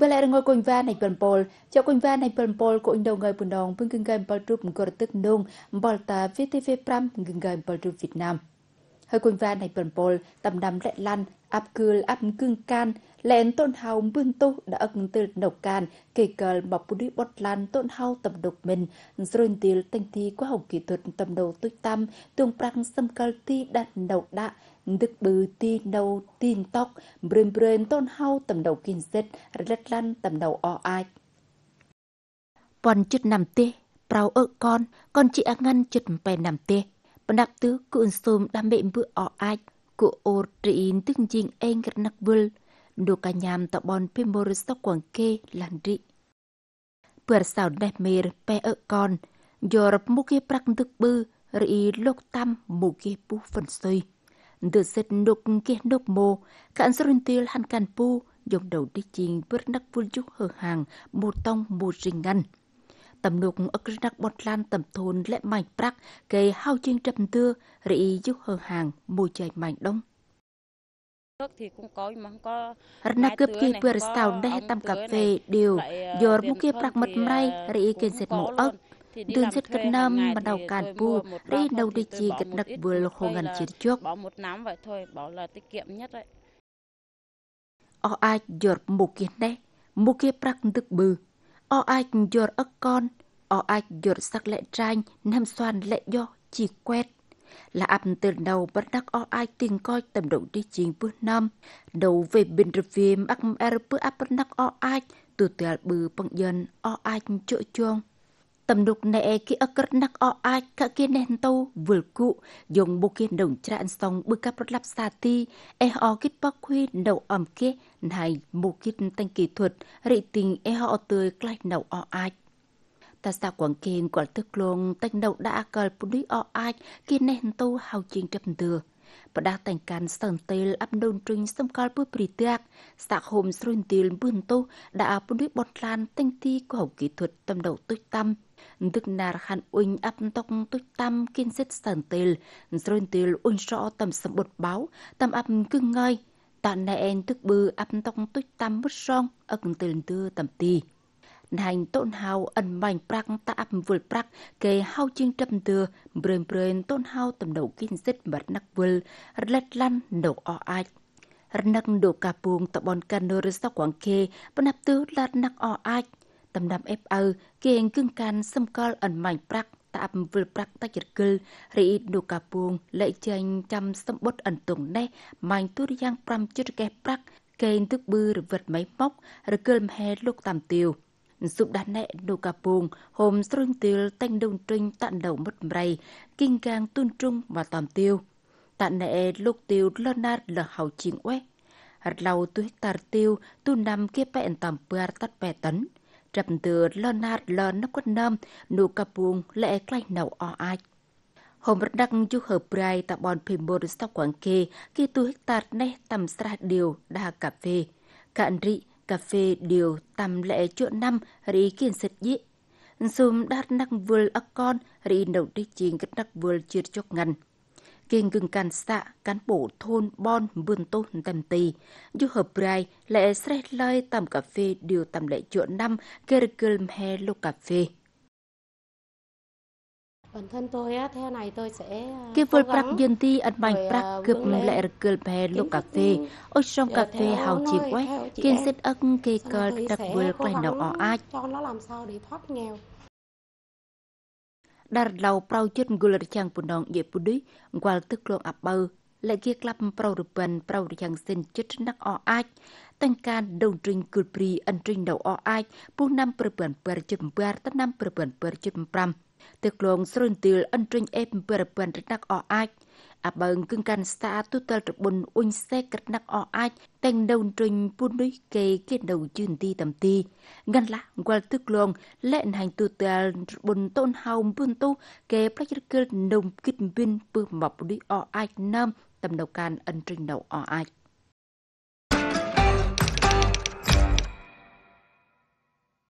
lại Belerang ko va nai pon pol, cho ko va nai pon pol ko indo ngai pun dong pung gung gai pol trup ngor tức nung, bol ta VTV pram ngừng gai pol trup Việt Nam. Hơi quân va này bần bồn, tầm đầm lẹ lăn, áp cư áp cương can, lẹn tôn hào bưng tu đã ức tư độc can, kể cờ bọc bù đi bọt lăn tôn hào tầm độc mình, rồi tiêu tanh thi qua hồng kỹ thuật tầm đầu tuyết tam, tương prang xâm cơ thi đặt đầu đạ, Đức bư ti nâu tin tóc, brên brên tôn hau tầm đầu kinh dết, rất lăn tầm đầu o ai. Bọn chút nằm tê, prao ơ con, con chị ăn ngăn chút bè nằm tê. Bọn đạp tứ cụn xùm đam mệnh bữa o ai, cụ ô trịn tức dinh anh gật nạc vươi. Đồ cả nhàm tạo bọn phê mô rứt sóc quảng kê làng rị. Bữa xào đẹp mê bè ơ con, dò rập mô kê prắc đức bư, rì lốc tâm mô kê bú phần xơi. Dudset nuk kia nuk mô, kan serintil han kan pu, dùng đầu đi chiên bước nắc vui chút hờ hàng, mù tông mù rình ngăn. Tầm nuk ức rắc bọt lan tầm thôn lẽ mạnh prak, kề hao chiên trầm tưa, rỉ chút hờ hàng, mù trời mạnh đông. Trước thì cũng có mà không có... Rna cướp kia vừa stào đây tầm cà phê đều, dòr bú kia prak mật mây rỉ kênh dệt mộ ốc. Đường sắt Việt Nam mà đầu cản bu, đi đầu đi chỉ gật đặc vừa lục hồ ngàn chiến trước. Bỏ một nắm vậy thôi, bỏ là tiết kiệm nhất đấy. Ở ai dột một kiến đấy, một kia prak tức bư. Ở ai dột ức con, ở ai dột sắc lệ tranh, nam xoan lệ do, chỉ quét là ập từ đầu bắt đắc ở ai tiền coi tầm độ đi chiến bước năm đầu về bên rập viêm ác er bước áp bắt đắc ở ai từ từ bừ bằng dân ở ai chỗ chuông tầm Temnukne ki akernak o ai ka tô vừa cụ dùng bộ kien đồng tran song bu ka prot lap sa ti e ho kit bác khuy nau ẩm ke này bộ kit tanh kỹ thuật rị tình e ho tươi klai nau o ai ta sa quảng kiên quả thức luôn tanh nau đã cờ pu đi o ai kienen tô hào chiên trầm đưa và đã thành cán sơn tê áp đồn trình xâm cao bước bì tiạc, sạc hôm sơn tiền bươn tô đã bún đuôi bọt lan tinh ti của hậu kỹ thuật tâm đầu tích tâm, tức nà khăn uinh áp tóc tuyết tam kiên xét sản tèl, rồi tèl uinh rõ tầm sầm bột báo, tầm áp cưng ngơi. Tạ nè en tức bư áp tóc tuyết tam bút rong, ẩn tèl tư tầm tì. Nành tôn hào ẩn mạnh prak ta áp vượt prak kê hao chương trăm tư, brên brên tôn hào tầm đầu kinh xét mật nắc vượt, lật lăn đầu o ách rnak do kapung tabon kanur sa kwangke panap tu lat nak o aj Tamdam FA kieng kengkan semkol an main prak tạm vừa prak ta chật gil ri nu ka buông lệ chanh chăm sâm bốt ẩn tùng này main tu yang pram chut ke prak kênh tức bư rồi máy móc rồi cơm hè lúc tạm tiêu sụp đá nẹ đồ cà buồn hôm srưng tiêu tanh đông trinh tạn đầu mất mày kinh gang tuôn trung và tòm tiêu tạn nẹ lúc tiêu lơ nát lờ chiến ué hạt lau tu hectare tiêu tu nằm kia bẹn tòm bờ tắt bè tấn rập từ nát Leon nắp quất nâm, nụ cà buông lệ clay nầu o ai. Hôm rất đăng chú hợp brai tạ bọn phim môn sau quảng kê, khi tu hít tạt nè tầm sra điều đa cà phê. Cạn rị, cà phê điều tầm lệ chỗ năm rị kiên sệt dị. Xùm đát nắc vườn ác con rị nậu đi chiên kết nắc vườn chưa chốc ngành kinh gừng càn xạ cán bộ thôn Bon vườn Tôn Tầm Tì. du hợp brai lệ sre lai tầm cà phê điều tầm lệ chỗ năm Kerkulm he lô cà phê. Bản thân tôi á, theo này tôi sẽ Cái vơi prak dân ti ăn bánh prak cướp lệ rực bè lúc cà phê. ở ừ. trong dạ, cà phê hào chỉ quét, kiên xét ức kê cờ đặc vơi quay nậu ọ ai. Cho nó làm sao để thoát nghèo. darlau praujut gular chang punong ye pudui gwal tức klong ap bau លេខាក្លាប់ប្រោរពិនប្រោរយ៉ាងសិនចិត្តនឹងអអាចទាំងការដូនទ្រិញគុលព្រីអិនទ្រិញនៅអអាចពុះណាំប្រពើន7.7ទៅណាំប្រពើន7.5ទឹកលងស្រុនទីលអិនទ្រិញអេបប្រពន្ធរណាក់អអាចអាបើងគឹងកាន់ស្តាទូតលរប៊ុនអ៊ុញសេកណាក់អអាចតែងដូនទ្រិញពុនដូចគេគេដូវជឿនទីតំទីកាន់ឡាវល់ទឹកលងលែនហាញទូតលរប៊ុនតូនហោមពុនទូគេប្រាជ្ញគិលនុំគិតវិញពឹមបបដូចអអាចណាំតំនៅការអិនទ្រិញនៅអអាច